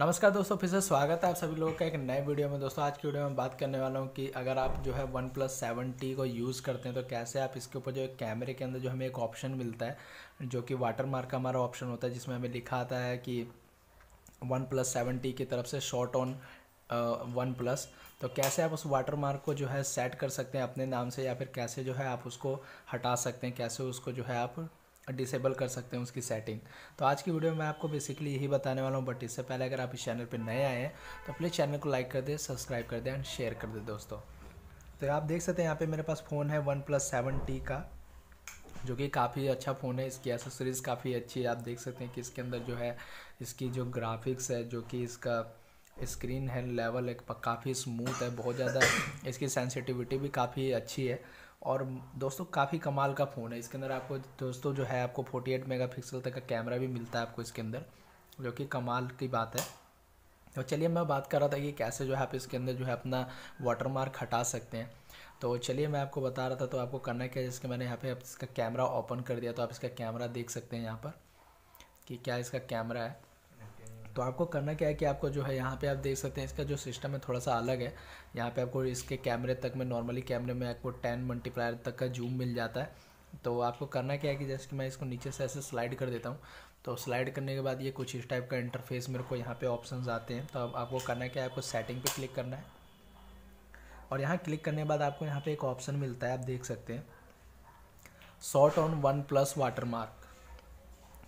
नमस्कार दोस्तों फिर से स्वागत है आप सभी लोगों का एक नए वीडियो में दोस्तों आज की वीडियो में बात करने वाला हूँ कि अगर आप जो है वन प्लस सेवन टी को यूज़ करते हैं तो कैसे आप इसके ऊपर जो है कैमरे के अंदर जो हमें एक ऑप्शन मिलता है जो कि वाटर मार्क का हमारा ऑप्शन होता है जिसमें हमें लिखा आता है कि वन प्लस सेवन टी की तरफ से शॉर्ट ऑन वन प्लस तो कैसे आप उस वाटर मार्क को जो है सेट कर सकते हैं अपने नाम से या फिर कैसे जो है आप उसको हटा सकते हैं कैसे उसको जो है आप डिसेबल कर सकते हैं उसकी सेटिंग तो आज की वीडियो में मैं आपको बेसिकली यही बताने वाला हूँ बट इससे पहले अगर आप इस चैनल पर नए आए हैं तो प्लीज़ चैनल को लाइक कर दें सब्सक्राइब कर दें एंड शेयर कर दें दोस्तों तो आप देख सकते हैं यहाँ पे मेरे पास फ़ोन है वन प्लस सेवन टी का जो कि काफ़ी अच्छा फ़ोन है इसकी एसेसरीज़ काफ़ी अच्छी है आप देख सकते हैं कि इसके अंदर जो है इसकी जो ग्राफिक्स है जो कि इसका स्क्रीन है लेवल एक काफ़ी स्मूथ है बहुत ज़्यादा इसकी सेंसिटिविटी भी काफ़ी अच्छी है और दोस्तों काफ़ी कमाल का फ़ोन है इसके अंदर आपको दोस्तों जो है आपको 48 मेगापिक्सल तक का कैमरा भी मिलता है आपको इसके अंदर जो कि कमाल की बात है तो चलिए मैं बात कर रहा था कि कैसे जो है आप इसके अंदर जो है अपना वाटर मार्क हटा सकते हैं तो चलिए मैं आपको बता रहा था तो आपको करना क्या जिसके मैंने यहाँ पे इसका कैमरा ओपन कर दिया तो आप इसका कैमरा देख सकते हैं यहाँ पर कि क्या इसका कैमरा है तो आपको करना क्या है कि आपको जो है यहाँ पे आप देख सकते हैं इसका जो सिस्टम है थोड़ा सा अलग है यहाँ पे आपको इसके कैमरे तक में नॉर्मली कैमरे में आपको टेन मल्टीप्लायर तक का जूम मिल जाता है तो आपको करना क्या है कि जैसे कि मैं इसको नीचे से ऐसे स्लाइड कर देता हूँ तो स्लाइड करने के बाद ये कुछ इस टाइप का इंटरफेस मेरे को यहाँ पे ऑप्शन आते हैं तो अब आपको करना क्या है आपको सेटिंग पर क्लिक करना है और यहाँ क्लिक करने के बाद आपको यहाँ पर एक ऑप्शन मिलता है आप देख सकते हैं shot on one plus water mark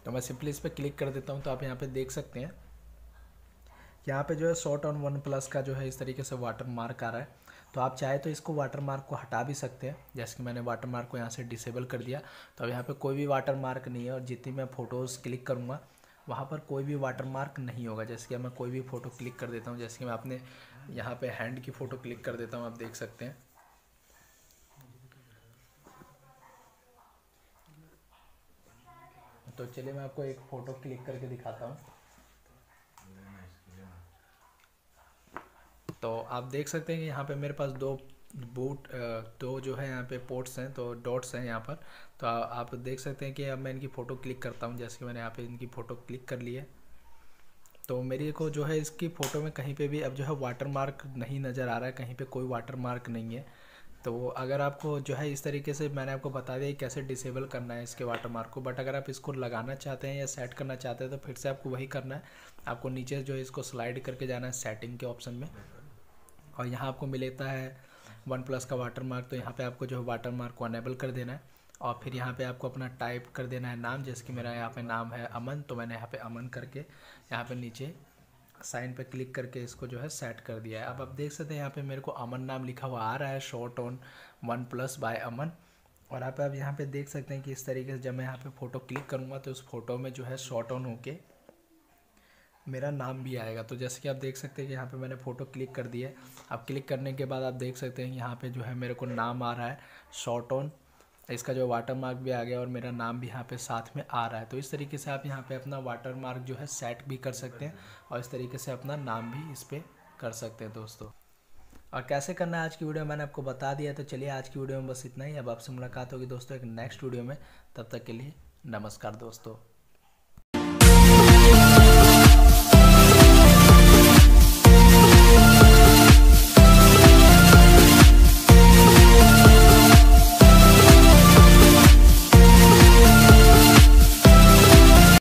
तो मैं सिंपली इस पर क्लिक कर देता हूँ तो आप यहाँ पर देख सकते हैं यहाँ पे जो है शॉर्ट ऑन वन प्लस का जो है इस तरीके से वाटर मार्क आ रहा है तो आप चाहे तो इसको वाटर मार्क को हटा भी सकते हैं जैसे कि मैंने वाटर मार्क को यहाँ से डिसेबल कर दिया तो अब यहाँ पर कोई भी वाटर मार्क नहीं है और जितनी मैं फ़ोटोज़ क्लिक करूँगा वहाँ पर कोई भी वाटर मार्क नहीं होगा जैसे कि मैं कोई भी फ़ोटो क्लिक कर देता हूँ जैसे कि मैं अपने यहाँ पर हैंड की फ़ोटो क्लिक कर देता हूँ आप देख सकते हैं तो चलिए मैं आपको एक फ़ोटो क्लिक करके दिखाता हूँ तो आप देख सकते हैं कि यहाँ पे मेरे पास दो बूट दो जो है यहाँ पे पोर्ट्स हैं तो डॉट्स हैं यहाँ पर तो आप देख सकते हैं कि अब मैं इनकी फ़ोटो क्लिक करता हूँ जैसे कि मैंने यहाँ पे इनकी फ़ोटो क्लिक कर ली है तो मेरे को जो है इसकी फ़ोटो में कहीं पे भी अब जो है वाटर मार्क नहीं नज़र आ रहा है कहीं पे कोई वाटर मार्क नहीं है तो अगर आपको जो है इस तरीके से मैंने आपको बता दिया कैसे डिसेबल करना है इसके वाटर मार्क को बट अगर आप इसको लगाना चाहते हैं या सेट करना चाहते हैं तो फिर से आपको वही करना है आपको नीचे जो है इसको स्लाइड करके जाना है सेटिंग के ऑप्शन में और यहाँ आपको मिलता है वन प्लस का वाटर मार्क तो यहाँ पे आपको जो है वाटर मार्क को अनेबल कर देना है और फिर यहाँ पे आपको अपना टाइप कर देना है नाम जैसे कि मेरा यहाँ पे नाम है अमन तो मैंने यहाँ पे अमन करके यहाँ पे नीचे साइन पे क्लिक करके इसको जो है सेट कर दिया है अब आप देख सकते हैं यहाँ पे मेरे को अमन नाम लिखा हुआ आ रहा है shot on one plus by Aman और आप यहाँ पे देख सकते हैं कि इस तरीके से जब मैं यहाँ पे फ़ोटो क्लिक करूँगा तो उस फोटो में जो है शॉर्ट ऑन होके मेरा नाम भी आएगा तो जैसे कि आप देख सकते हैं कि यहाँ पे मैंने फ़ोटो क्लिक कर दी है अब क्लिक करने के बाद आप देख सकते हैं यहाँ पे जो है मेरे को नाम आ रहा है शॉर्ट ऑन इसका जो वाटर मार्क भी आ गया और मेरा नाम भी यहाँ पे साथ में आ रहा है तो इस तरीके से आप यहाँ पे अपना वाटर मार्क जो है सेट भी कर सकते हैं और इस तरीके से अपना नाम भी इस पर कर सकते हैं दोस्तों और कैसे करना है आज की वीडियो मैंने आपको बता दिया तो चलिए आज की वीडियो में बस इतना ही अब आपसे मुलाकात होगी दोस्तों एक नेक्स्ट वीडियो में तब तक के लिए नमस्कार दोस्तों